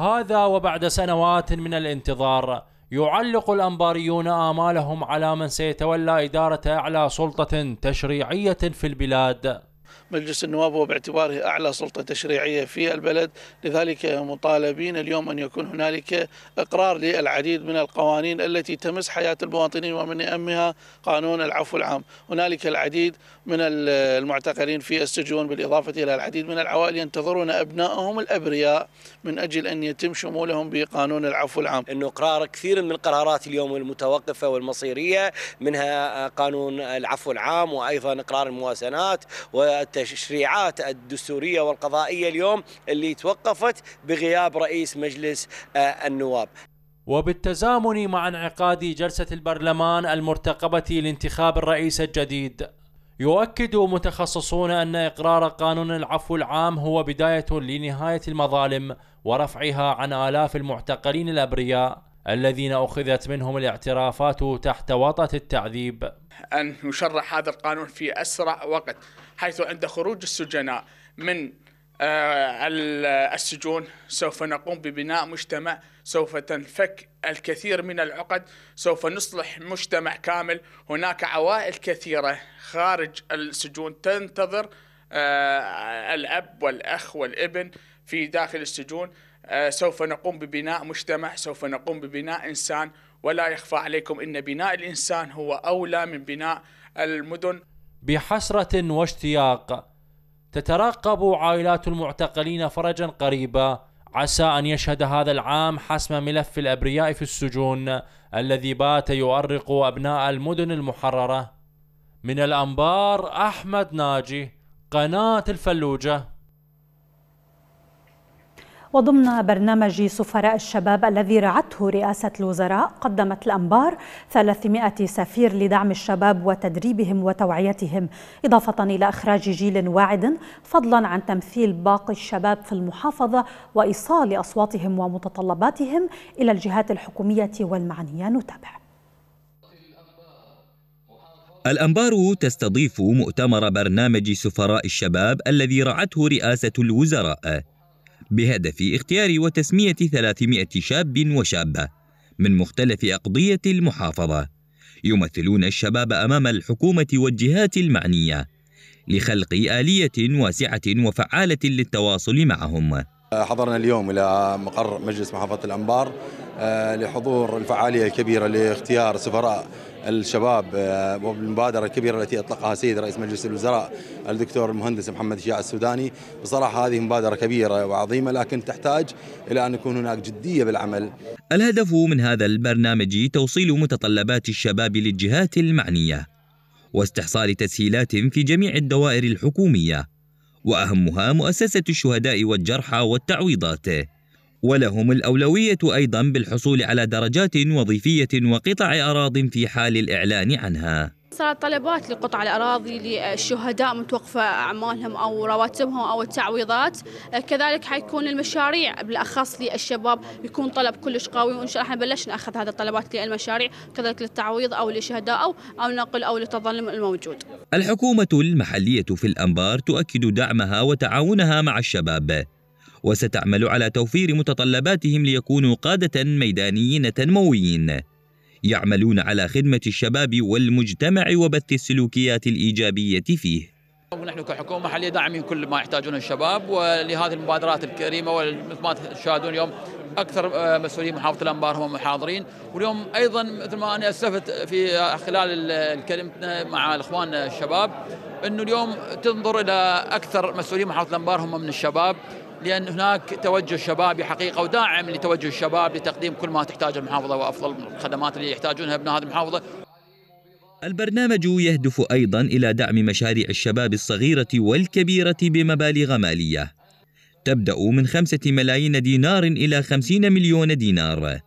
هذا وبعد سنوات من الانتظار يعلق الأنباريون آمالهم على من سيتولى إدارة أعلى سلطة تشريعية في البلاد مجلس النواب هو باعتباره أعلى سلطة تشريعية في البلد لذلك مطالبين اليوم أن يكون هنالك إقرار للعديد من القوانين التي تمس حياة المواطنين ومن أهمها قانون العفو العام هنالك العديد من المعتقلين في السجون بالإضافة إلى العديد من العوائل ينتظرون أبنائهم الأبرياء من أجل أن يتم شمولهم بقانون العفو العام أنه قرار كثير من القرارات اليوم المتوقفة والمصيرية منها قانون العفو العام وأيضا إقرار الموازنات و التشريعات الدستورية والقضائية اليوم اللي توقفت بغياب رئيس مجلس آه، النواب وبالتزامن مع انعقاد جلسة البرلمان المرتقبة لانتخاب الرئيس الجديد يؤكد متخصصون أن إقرار قانون العفو العام هو بداية لنهاية المظالم ورفعها عن آلاف المعتقلين الأبرياء الذين أخذت منهم الاعترافات تحت وطأة التعذيب أن يشرع هذا القانون في أسرع وقت حيث عند خروج السجناء من آه، السجون سوف نقوم ببناء مجتمع سوف تنفك الكثير من العقد سوف نصلح مجتمع كامل هناك عوائل كثيرة خارج السجون تنتظر آه، الأب والأخ والابن في داخل السجون آه، سوف نقوم ببناء مجتمع سوف نقوم ببناء إنسان ولا يخفى عليكم أن بناء الإنسان هو أولى من بناء المدن بحسرة واشتياق تترقب عائلات المعتقلين فرجا قريبا عسى أن يشهد هذا العام حسم ملف الأبرياء في السجون الذي بات يؤرق أبناء المدن المحررة من الأنبار أحمد ناجي قناة الفلوجة وضمن برنامج سفراء الشباب الذي رعته رئاسة الوزراء قدمت الأنبار 300 سفير لدعم الشباب وتدريبهم وتوعيتهم إضافة إلى إخراج جيل واعد فضلا عن تمثيل باقي الشباب في المحافظة وإيصال أصواتهم ومتطلباتهم إلى الجهات الحكومية والمعنية نتابع الأنبار تستضيف مؤتمر برنامج سفراء الشباب الذي رعته رئاسة الوزراء بهدف اختيار وتسمية 300 شاب وشابة من مختلف أقضية المحافظة يمثلون الشباب أمام الحكومة والجهات المعنية لخلق آلية واسعة وفعالة للتواصل معهم حضرنا اليوم إلى مقر مجلس محافظة الأنبار آه، لحضور الفعالية الكبيرة لاختيار سفراء الشباب آه، والمبادرة الكبيرة التي أطلقها سيد رئيس مجلس الوزراء الدكتور المهندس محمد شياء السوداني بصراحة هذه مبادرة كبيرة وعظيمة لكن تحتاج إلى أن يكون هناك جدية بالعمل الهدف من هذا البرنامج توصيل متطلبات الشباب للجهات المعنية واستحصال تسهيلات في جميع الدوائر الحكومية وأهمها مؤسسة الشهداء والجرحى والتعويضات ولهم الأولوية أيضا بالحصول على درجات وظيفية وقطع أراض في حال الإعلان عنها صارت طلبات لقطع الأراضي للشهداء متوقفة أعمالهم أو رواتبهم أو التعويضات كذلك حيكون المشاريع بالأخص للشباب يكون طلب كلش قوي وإن شاء الله نبلش نأخذ أخذ هذا الطلبات للمشاريع كذلك للتعويض أو للشهداء أو, أو نقل أو للتظلم الموجود الحكومة المحلية في الأنبار تؤكد دعمها وتعاونها مع الشباب وستعمل على توفير متطلباتهم ليكونوا قادة ميدانيين تنمويين يعملون على خدمة الشباب والمجتمع وبث السلوكيات الإيجابية فيه ونحن كحكومة حاليا داعمين كل ما يحتاجونه الشباب ولهذه المبادرات الكريمة ومثل ما تشاهدون اليوم اكثر آه، مسؤولين محافظه الانبار هم حاضرين واليوم ايضا مثل ما انا اسفت في خلال كلمتنا مع الاخوان الشباب انه اليوم تنظر الى اكثر مسؤولين محافظه الانبار هم من الشباب لأن هناك توجه شبابي حقيقة وداعم لتوجه الشباب لتقديم كل ما تحتاجه المحافظة وأفضل الخدمات اللي يحتاجونها ابناء هذه المحافظة البرنامج يهدف أيضا إلى دعم مشاريع الشباب الصغيرة والكبيرة بمبالغ مالية تبدأ من خمسة ملايين دينار إلى خمسين مليون دينار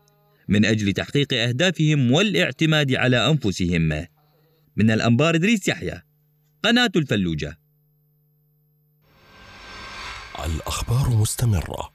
من أجل تحقيق أهدافهم والاعتماد على أنفسهم من الأنبار إدريس يحيى قناة الفلوجة الأخبار مستمرة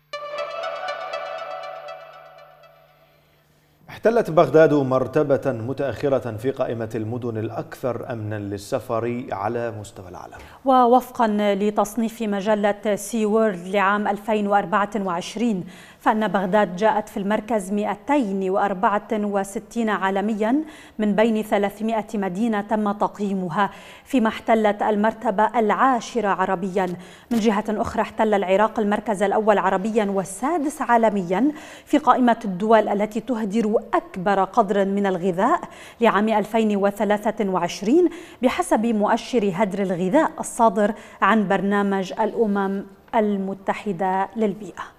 احتلت بغداد مرتبة متأخرة في قائمة المدن الأكثر أمنا للسفر على مستوى العالم ووفقا لتصنيف مجلة سي وورد لعام 2024 فأن بغداد جاءت في المركز 264 عالميا من بين 300 مدينة تم تقييمها فيما احتلت المرتبة العاشرة عربيا من جهة أخرى احتل العراق المركز الأول عربيا والسادس عالميا في قائمة الدول التي تهدر أكبر قدر من الغذاء لعام 2023 بحسب مؤشر هدر الغذاء الصادر عن برنامج الأمم المتحدة للبيئة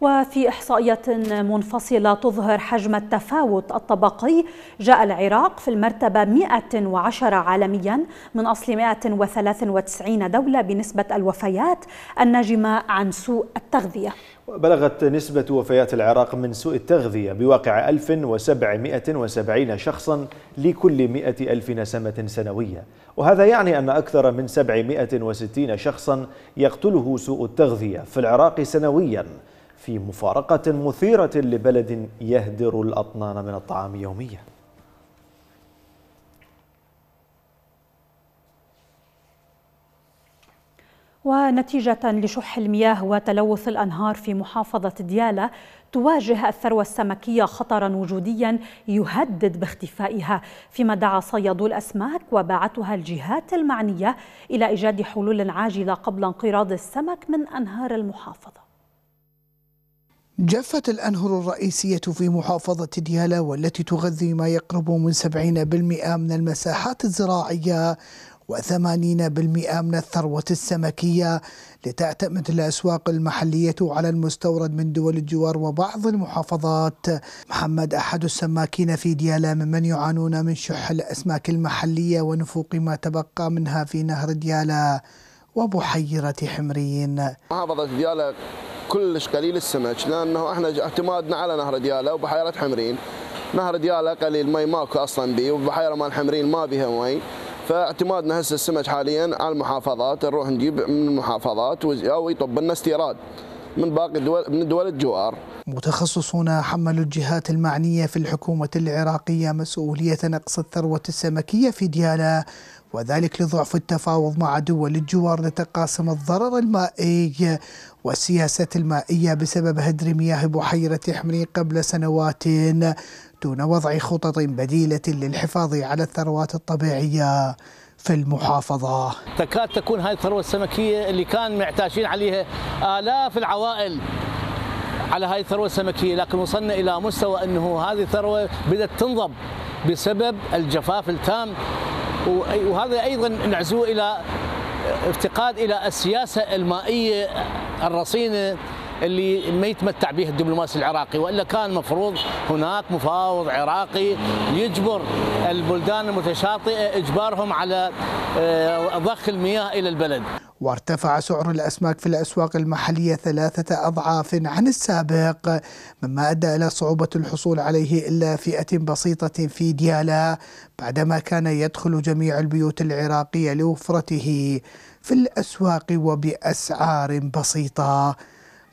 وفي إحصائية منفصلة تظهر حجم التفاوت الطبقي جاء العراق في المرتبة 110 عالميا من أصل 193 دولة بنسبة الوفيات الناجمة عن سوء التغذية بلغت نسبة وفيات العراق من سوء التغذية بواقع 1770 شخصا لكل 100 ألف نسمة سنوية وهذا يعني أن أكثر من 760 شخصا يقتله سوء التغذية في العراق سنويا في مفارقة مثيرة لبلد يهدر الأطنان من الطعام يوميا ونتيجة لشح المياه وتلوث الأنهار في محافظة ديالى تواجه الثروة السمكية خطرا وجوديا يهدد باختفائها فيما دعا صيادو الأسماك وباعتها الجهات المعنية إلى إيجاد حلول عاجلة قبل انقراض السمك من أنهار المحافظة جفت الأنهر الرئيسية في محافظة ديالا والتي تغذي ما يقرب من 70% من المساحات الزراعية و و80% من الثروة السمكية لتعتمد الأسواق المحلية على المستورد من دول الجوار وبعض المحافظات محمد أحد السماكين في ديالا ممن يعانون من شح الأسماك المحلية ونفوق ما تبقى منها في نهر ديالا وبحيرة حمرين محافظة ديالا كلش قليل السمك لانه احنا اعتمادنا على نهر دياله وبحيره حمرين نهر دياله قليل مي ماكو اصلا بيه وبحيره مال حمرين ما بيها مي فاعتمادنا هسه السمك حاليا على المحافظات نروح نجيب من المحافظات او يطب لنا استيراد من باقي الدول من دول الجوار متخصصون حملوا الجهات المعنيه في الحكومه العراقيه مسؤوليه نقص الثروه السمكيه في دياله وذلك لضعف التفاوض مع دول الجوار لتقاسم الضرر المائي والسياسات المائية بسبب هدر مياه بحيرة حمري قبل سنوات دون وضع خطط بديلة للحفاظ على الثروات الطبيعية في المحافظة تكاد تكون هاي الثروة السمكية اللي كان معتاشين عليها آلاف العوائل على هاي الثروة السمكية لكن وصلنا إلى مستوى أنه هذه الثروة بدأت تنضب بسبب الجفاف التام وهذا ايضا نعزوه الى افتقاد الى السياسه المائيه الرصينه اللي ما يتمتع به الدبلوماسي العراقي والا كان مفروض هناك مفاوض عراقي يجبر البلدان المتشاطئه اجبارهم على آه، ضخ المياه الى البلد. وارتفع سعر الأسماك في الأسواق المحلية ثلاثة أضعاف عن السابق مما أدى إلى صعوبة الحصول عليه إلا فئة بسيطة في ديالا بعدما كان يدخل جميع البيوت العراقية لوفرته في الأسواق وبأسعار بسيطة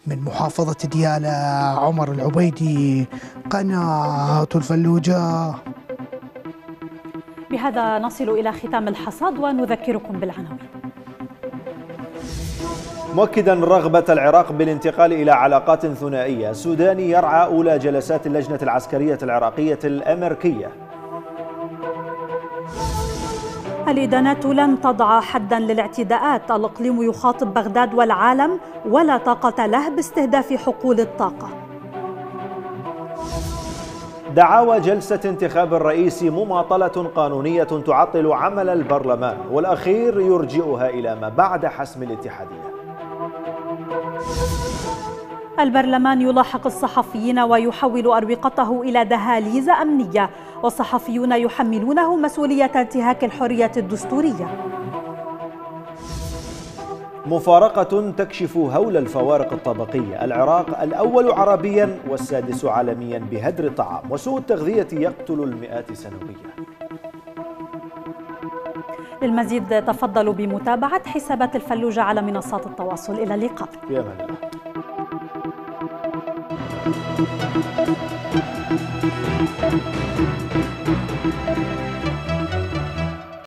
من محافظة ديالى عمر العبيدي قناة الفلوجة بهذا نصل إلى ختام الحصاد ونذكركم بالعناوين مؤكدا رغبة العراق بالانتقال إلى علاقات ثنائية سوداني يرعى أولى جلسات اللجنة العسكرية العراقية الأمريكية الإدانات لن تضع حدا للاعتداءات الإقليم يخاطب بغداد والعالم ولا طاقة له باستهداف حقول الطاقة دعاوى جلسة انتخاب الرئيس مماطلة قانونية تعطل عمل البرلمان والأخير يرجئها إلى ما بعد حسم الاتحادية البرلمان يلاحق الصحفيين ويحول أروقته إلى دهاليز أمنية والصحفيون يحملونه مسؤولية انتهاك الحرية الدستورية مفارقة تكشف هول الفوارق الطبقية العراق الأول عربيا والسادس عالميا بهدر الطعام وسوء التغذية يقتل المئات سنويا للمزيد تفضلوا بمتابعة حسابات الفلوجة على منصات التواصل إلى اللقاء يا الله Thank you.